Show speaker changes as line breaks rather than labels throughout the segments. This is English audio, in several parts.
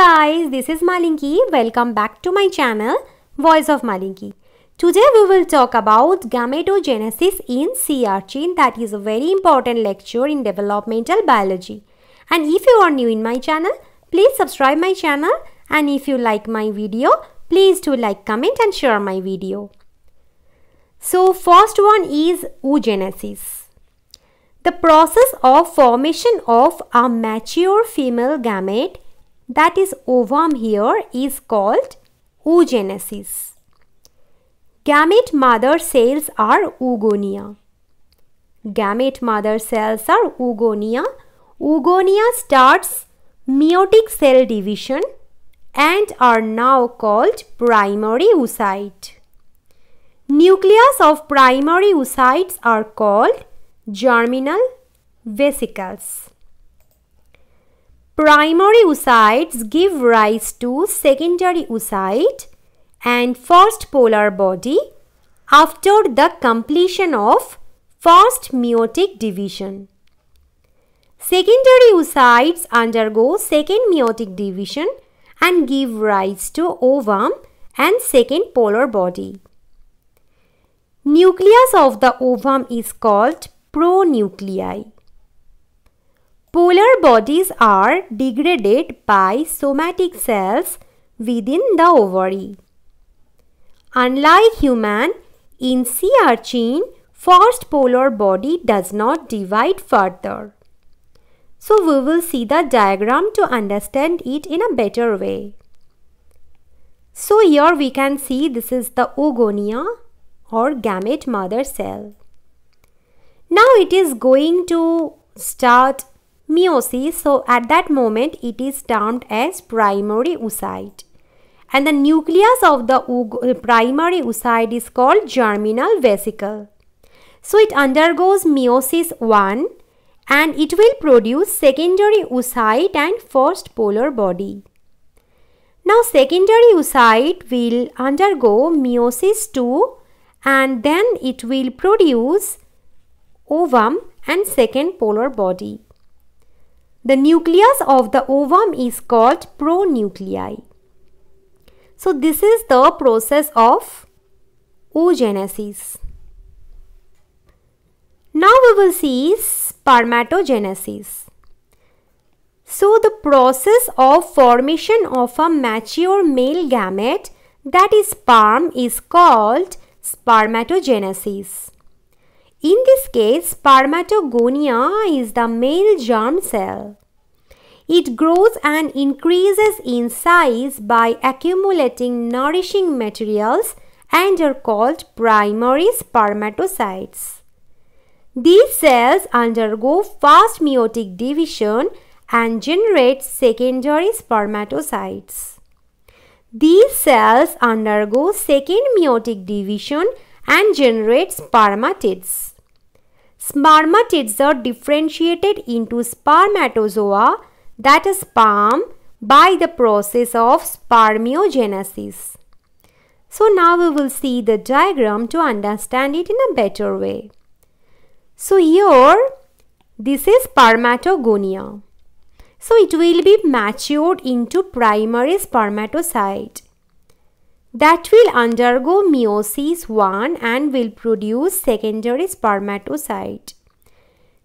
guys, this is Malinki. Welcome back to my channel, Voice of Malinki. Today we will talk about gametogenesis in sea urchin that is a very important lecture in developmental biology. And if you are new in my channel, please subscribe my channel and if you like my video, please do like, comment and share my video. So first one is oogenesis. The process of formation of a mature female gamete that is ovum here is called oogenesis. Gamete mother cells are oogonia. Gamete mother cells are oogonia. Oogonia starts meiotic cell division and are now called primary oocyte. Nucleus of primary oocytes are called germinal vesicles. Primary oocytes give rise to secondary oocyte and first polar body after the completion of first meiotic division. Secondary oocytes undergo second meiotic division and give rise to ovum and second polar body. Nucleus of the ovum is called pronuclei. Polar bodies are degraded by somatic cells within the ovary. Unlike human, in sea urchin, first polar body does not divide further. So we will see the diagram to understand it in a better way. So here we can see this is the oogonia or gamete mother cell. Now it is going to start meiosis. So at that moment it is termed as primary oocyte. And the nucleus of the uh, primary oocyte is called germinal vesicle. So it undergoes meiosis 1 and it will produce secondary oocyte and first polar body. Now secondary oocyte will undergo meiosis 2 and then it will produce ovum and second polar body. The nucleus of the ovum is called pronuclei. So this is the process of oogenesis. Now we will see spermatogenesis. So the process of formation of a mature male gamete that is sperm is called spermatogenesis. In this case, spermatogonia is the male germ cell. It grows and increases in size by accumulating nourishing materials and are called primary spermatocytes. These cells undergo fast meiotic division and generate secondary spermatocytes. These cells undergo second meiotic division and generate spermatids. Spermatids are differentiated into spermatozoa that is sperm by the process of spermiogenesis. So now we will see the diagram to understand it in a better way. So here this is spermatogonia. So it will be matured into primary spermatocyte that will undergo meiosis 1 and will produce secondary spermatocyte.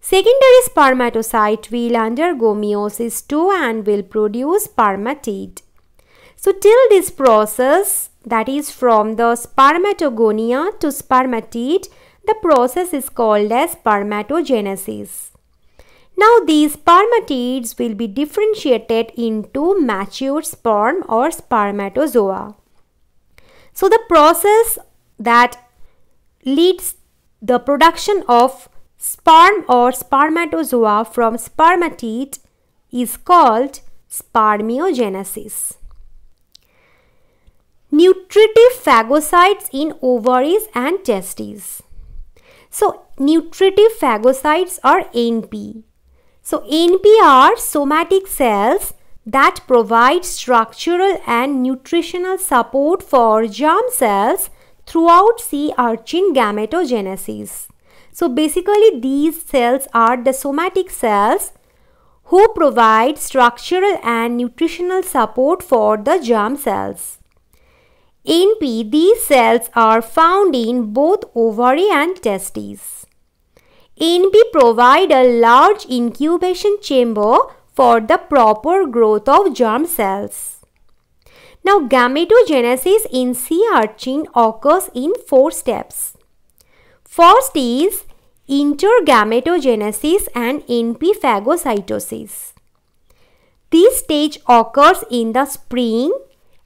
Secondary spermatocyte will undergo meiosis 2 and will produce spermatid. So till this process that is from the spermatogonia to spermatid, the process is called as spermatogenesis. Now these spermatids will be differentiated into mature sperm or spermatozoa. So the process that leads the production of sperm or spermatozoa from spermatid is called spermiogenesis. Nutritive phagocytes in ovaries and testes. So nutritive phagocytes are NP. So NP are somatic cells that provides structural and nutritional support for germ cells throughout sea urchin gametogenesis. So basically these cells are the somatic cells who provide structural and nutritional support for the germ cells. In P, these cells are found in both ovary and testes. NP provide a large incubation chamber for the proper growth of germ cells. Now gametogenesis in sea urchin occurs in four steps. First is intergametogenesis and NP phagocytosis. This stage occurs in the spring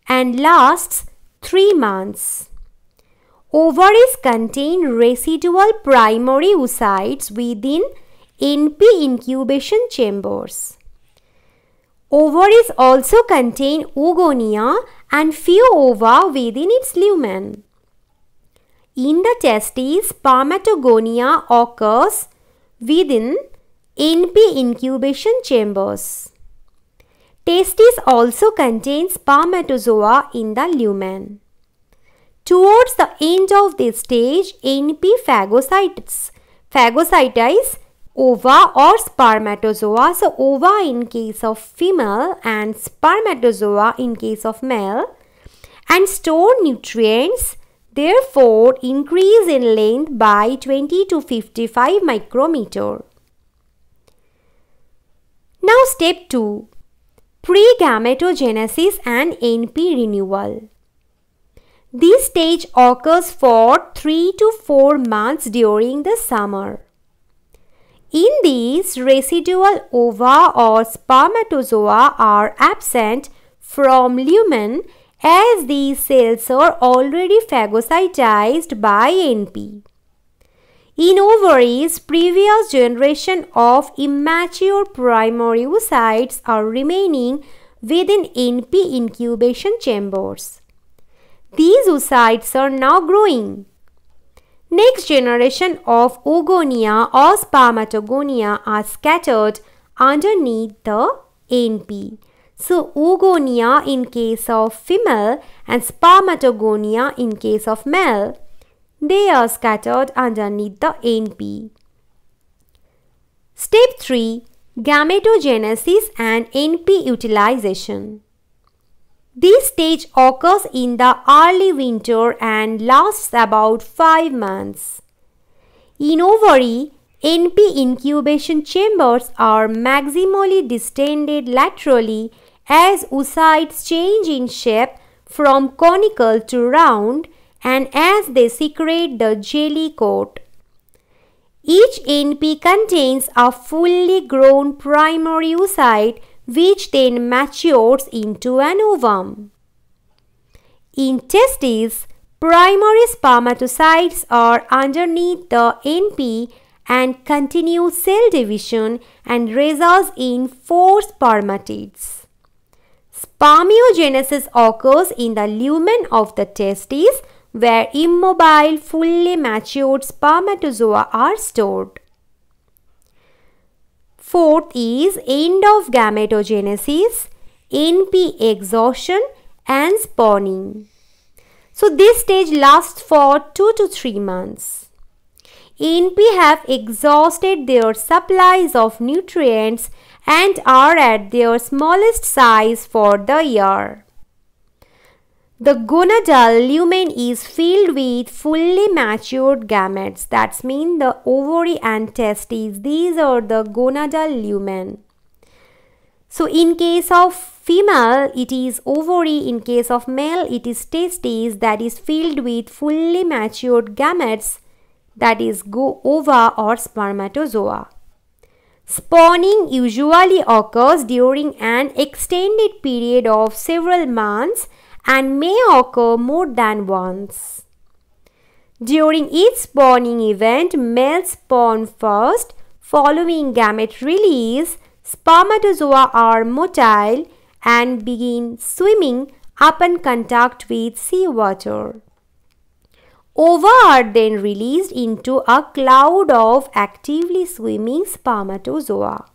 and lasts 3 months. Ovaries contain residual primary oocytes within NP incubation chambers. Ovaries also contain oogonia and few ova within its lumen. In the testes, spermatogonia occurs within NP incubation chambers. Testes also contain spermatozoa in the lumen. Towards the end of this stage, NP phagocytes, phagocytize ova or spermatozoa. So ova in case of female and spermatozoa in case of male and store nutrients therefore increase in length by 20 to 55 micrometer. Now step 2 Pre-gametogenesis and NP renewal. This stage occurs for 3 to 4 months during the summer. In these, residual ova or spermatozoa are absent from lumen as these cells are already phagocytized by NP. In ovaries, previous generation of immature primary oocytes are remaining within NP incubation chambers. These oocytes are now growing. Next generation of Ogonia or Spermatogonia are scattered underneath the ANP. So Oogonia in case of female and Spermatogonia in case of male. They are scattered underneath the ANP. Step 3. Gametogenesis and NP utilization. This stage occurs in the early winter and lasts about 5 months. In ovary, NP incubation chambers are maximally distended laterally as oocytes change in shape from conical to round and as they secrete the jelly coat. Each NP contains a fully grown primary oocyte which then matures into an ovum. In testes, primary spermatocytes are underneath the NP and continue cell division and results in four spermatids. Spermiogenesis occurs in the lumen of the testes where immobile fully matured spermatozoa are stored. Fourth is end of gametogenesis, NP exhaustion and spawning. So this stage lasts for 2 to 3 months. NP have exhausted their supplies of nutrients and are at their smallest size for the year. The gonadal lumen is filled with fully matured gametes. That means the ovary and testes. These are the gonadal lumen. So in case of female, it is ovary. In case of male, it is testes that is filled with fully matured gametes that is go ova or spermatozoa. Spawning usually occurs during an extended period of several months and may occur more than once. During each spawning event, males spawn first. Following gamete release, spermatozoa are motile and begin swimming upon contact with seawater. Ova are then released into a cloud of actively swimming spermatozoa.